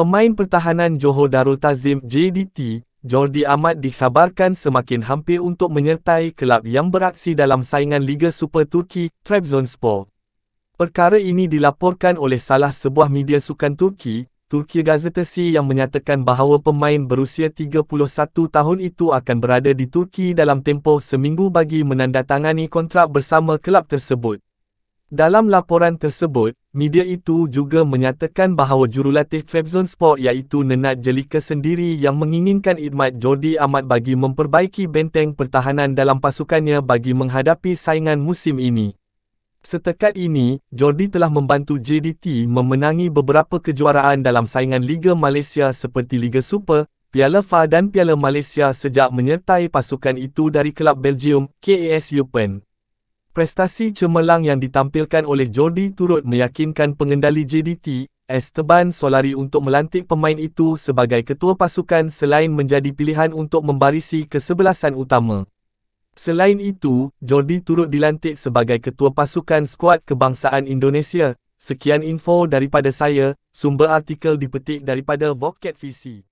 Pemain pertahanan Johor Darul Tazim JDT, Jordi Ahmad dikhabarkan semakin hampir untuk menyertai kelab yang beraksi dalam saingan Liga Super Turki, Trabzonspor. Perkara ini dilaporkan oleh salah sebuah media sukan Turki, Turki Gazetesi yang menyatakan bahawa pemain berusia 31 tahun itu akan berada di Turki dalam tempoh seminggu bagi menandatangani kontrak bersama kelab tersebut. Dalam laporan tersebut, media itu juga menyatakan bahawa jurulatih Trabzon Sport iaitu Nenad Jelika sendiri yang menginginkan Idmat Jordi amat bagi memperbaiki benteng pertahanan dalam pasukannya bagi menghadapi saingan musim ini. Setakat ini, Jordi telah membantu JDT memenangi beberapa kejuaraan dalam saingan Liga Malaysia seperti Liga Super, Piala FA dan Piala Malaysia sejak menyertai pasukan itu dari kelab Belgium, KAS Eupen. Prestasi cemerlang yang ditampilkan oleh Jordi turut meyakinkan pengendali JDT, Esteban Solari untuk melantik pemain itu sebagai ketua pasukan selain menjadi pilihan untuk membarisi kesebelasan utama. Selain itu, Jordi turut dilantik sebagai ketua pasukan skuad kebangsaan Indonesia. Sekian info daripada saya, sumber artikel dipetik daripada Voket VC.